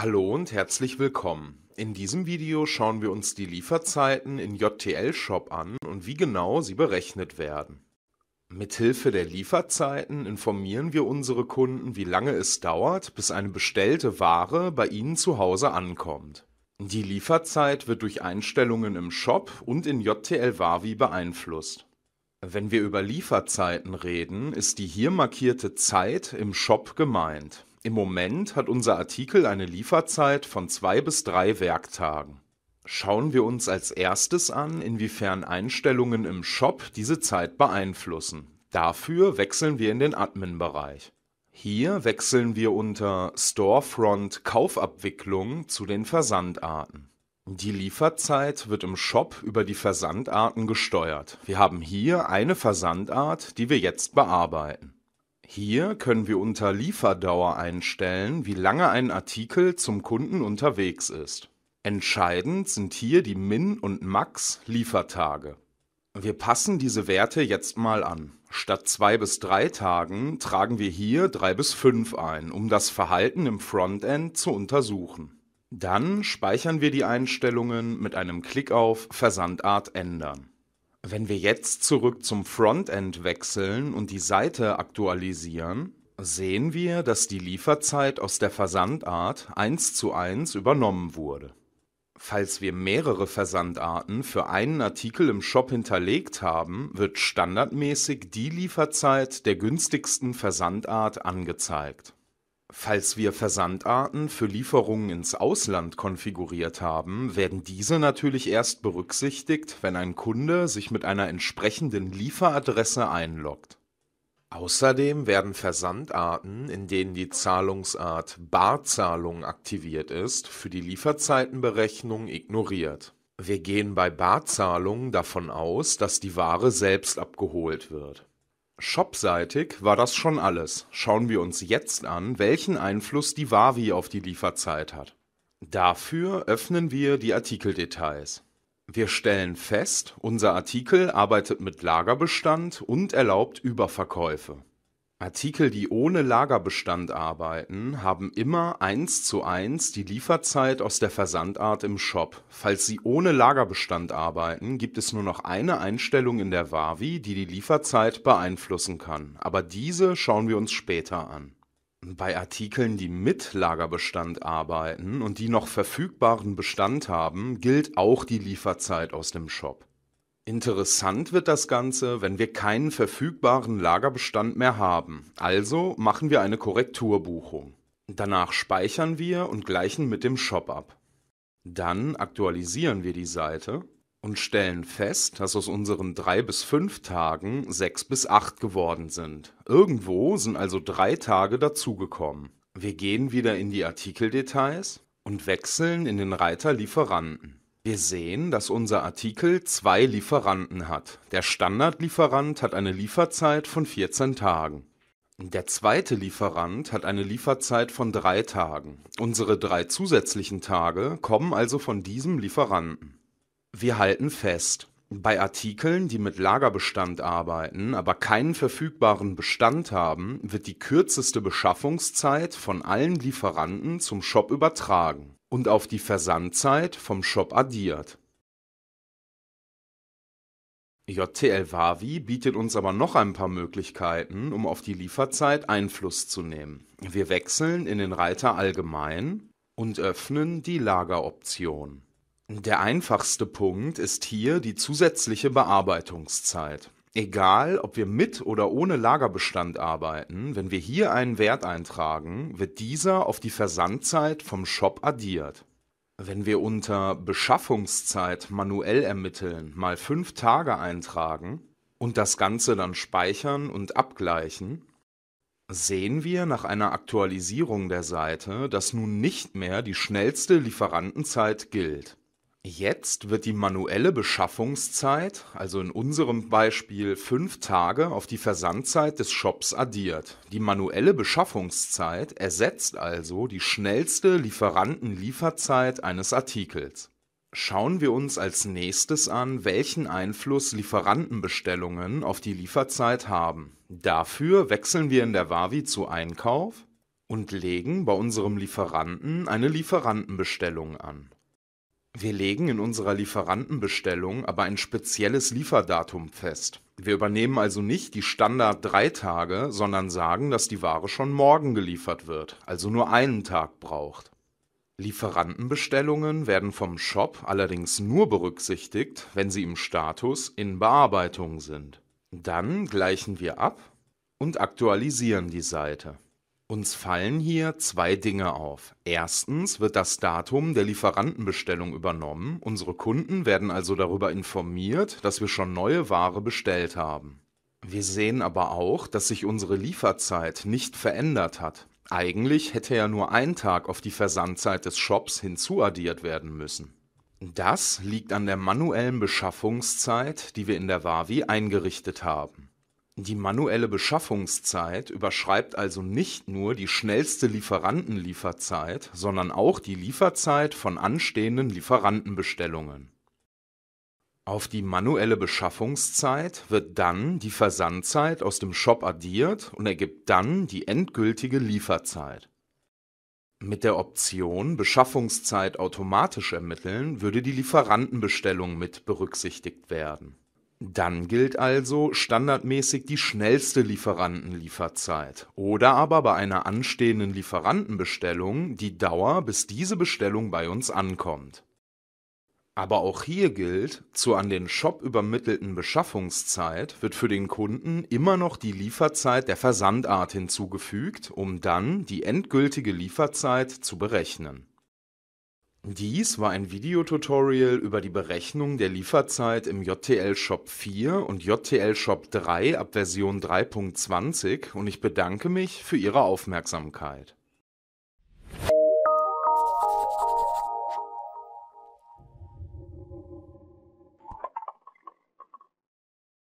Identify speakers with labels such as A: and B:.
A: Hallo und herzlich willkommen. In diesem Video schauen wir uns die Lieferzeiten in JTL Shop an und wie genau sie berechnet werden. Mithilfe der Lieferzeiten informieren wir unsere Kunden, wie lange es dauert, bis eine bestellte Ware bei ihnen zu Hause ankommt. Die Lieferzeit wird durch Einstellungen im Shop und in JTL Wavi beeinflusst. Wenn wir über Lieferzeiten reden, ist die hier markierte Zeit im Shop gemeint. Im Moment hat unser Artikel eine Lieferzeit von zwei bis drei Werktagen. Schauen wir uns als erstes an, inwiefern Einstellungen im Shop diese Zeit beeinflussen. Dafür wechseln wir in den Admin-Bereich. Hier wechseln wir unter Storefront Kaufabwicklung zu den Versandarten. Die Lieferzeit wird im Shop über die Versandarten gesteuert. Wir haben hier eine Versandart, die wir jetzt bearbeiten. Hier können wir unter Lieferdauer einstellen, wie lange ein Artikel zum Kunden unterwegs ist. Entscheidend sind hier die Min- und Max-Liefertage. Wir passen diese Werte jetzt mal an. Statt zwei bis drei Tagen tragen wir hier drei bis fünf ein, um das Verhalten im Frontend zu untersuchen. Dann speichern wir die Einstellungen mit einem Klick auf Versandart ändern. Wenn wir jetzt zurück zum Frontend wechseln und die Seite aktualisieren, sehen wir, dass die Lieferzeit aus der Versandart 1 zu 1 übernommen wurde. Falls wir mehrere Versandarten für einen Artikel im Shop hinterlegt haben, wird standardmäßig die Lieferzeit der günstigsten Versandart angezeigt Falls wir Versandarten für Lieferungen ins Ausland konfiguriert haben, werden diese natürlich erst berücksichtigt, wenn ein Kunde sich mit einer entsprechenden Lieferadresse einloggt. Außerdem werden Versandarten, in denen die Zahlungsart Barzahlung aktiviert ist, für die Lieferzeitenberechnung ignoriert. Wir gehen bei Barzahlungen davon aus, dass die Ware selbst abgeholt wird Shopseitig war das schon alles. Schauen wir uns jetzt an, welchen Einfluss die Wavi auf die Lieferzeit hat. Dafür öffnen wir die Artikeldetails. Wir stellen fest, unser Artikel arbeitet mit Lagerbestand und erlaubt Überverkäufe. Artikel, die ohne Lagerbestand arbeiten, haben immer eins zu eins die Lieferzeit aus der Versandart im Shop. Falls Sie ohne Lagerbestand arbeiten, gibt es nur noch eine Einstellung in der WAVI, die die Lieferzeit beeinflussen kann. Aber diese schauen wir uns später an. Bei Artikeln, die mit Lagerbestand arbeiten und die noch verfügbaren Bestand haben, gilt auch die Lieferzeit aus dem Shop. Interessant wird das Ganze, wenn wir keinen verfügbaren Lagerbestand mehr haben. Also machen wir eine Korrekturbuchung. Danach speichern wir und gleichen mit dem Shop ab. Dann aktualisieren wir die Seite und stellen fest, dass aus unseren 3 bis fünf Tagen 6 bis acht geworden sind. Irgendwo sind also 3 Tage dazugekommen. Wir gehen wieder in die Artikeldetails und wechseln in den Reiter Lieferanten. Wir sehen, dass unser Artikel zwei Lieferanten hat. Der Standardlieferant hat eine Lieferzeit von 14 Tagen. Der zweite Lieferant hat eine Lieferzeit von drei Tagen. Unsere drei zusätzlichen Tage kommen also von diesem Lieferanten. Wir halten fest, bei Artikeln, die mit Lagerbestand arbeiten, aber keinen verfügbaren Bestand haben, wird die kürzeste Beschaffungszeit von allen Lieferanten zum Shop übertragen und auf die Versandzeit vom Shop addiert. JTL Wavi bietet uns aber noch ein paar Möglichkeiten, um auf die Lieferzeit Einfluss zu nehmen. Wir wechseln in den Reiter Allgemein und öffnen die Lageroption. Der einfachste Punkt ist hier die zusätzliche Bearbeitungszeit egal, ob wir mit oder ohne Lagerbestand arbeiten, wenn wir hier einen Wert eintragen, wird dieser auf die Versandzeit vom Shop addiert. Wenn wir unter Beschaffungszeit manuell ermitteln, mal fünf Tage eintragen und das Ganze dann speichern und abgleichen, sehen wir nach einer Aktualisierung der Seite, dass nun nicht mehr die schnellste Lieferantenzeit gilt. Jetzt wird die manuelle Beschaffungszeit, also in unserem Beispiel fünf Tage, auf die Versandzeit des Shops addiert. Die manuelle Beschaffungszeit ersetzt also die schnellste Lieferantenlieferzeit eines Artikels. Schauen wir uns als nächstes an, welchen Einfluss Lieferantenbestellungen auf die Lieferzeit haben. Dafür wechseln wir in der Wavi zu Einkauf und legen bei unserem Lieferanten eine Lieferantenbestellung an. Wir legen in unserer Lieferantenbestellung aber ein spezielles Lieferdatum fest. Wir übernehmen also nicht die Standard drei Tage, sondern sagen, dass die Ware schon morgen geliefert wird, also nur einen Tag braucht. Lieferantenbestellungen werden vom Shop allerdings nur berücksichtigt, wenn sie im Status in Bearbeitung sind. Dann gleichen wir ab und aktualisieren die Seite. Uns fallen hier zwei Dinge auf. Erstens wird das Datum der Lieferantenbestellung übernommen. Unsere Kunden werden also darüber informiert, dass wir schon neue Ware bestellt haben. Wir sehen aber auch, dass sich unsere Lieferzeit nicht verändert hat. Eigentlich hätte ja nur ein Tag auf die Versandzeit des Shops hinzuaddiert werden müssen. Das liegt an der manuellen Beschaffungszeit, die wir in der Wavi eingerichtet haben. Die manuelle Beschaffungszeit überschreibt also nicht nur die schnellste Lieferantenlieferzeit, sondern auch die Lieferzeit von anstehenden Lieferantenbestellungen. Auf die manuelle Beschaffungszeit wird dann die Versandzeit aus dem Shop addiert und ergibt dann die endgültige Lieferzeit. Mit der Option Beschaffungszeit automatisch ermitteln würde die Lieferantenbestellung mit berücksichtigt werden dann gilt also standardmäßig die schnellste Lieferantenlieferzeit oder aber bei einer anstehenden Lieferantenbestellung die Dauer, bis diese Bestellung bei uns ankommt. Aber auch hier gilt, zur an den Shop übermittelten Beschaffungszeit wird für den Kunden immer noch die Lieferzeit der Versandart hinzugefügt, um dann die endgültige Lieferzeit zu berechnen dies war ein Videotutorial über die Berechnung der Lieferzeit im JTL Shop 4 und JTL Shop 3 ab Version 3.20 und ich bedanke mich für Ihre Aufmerksamkeit.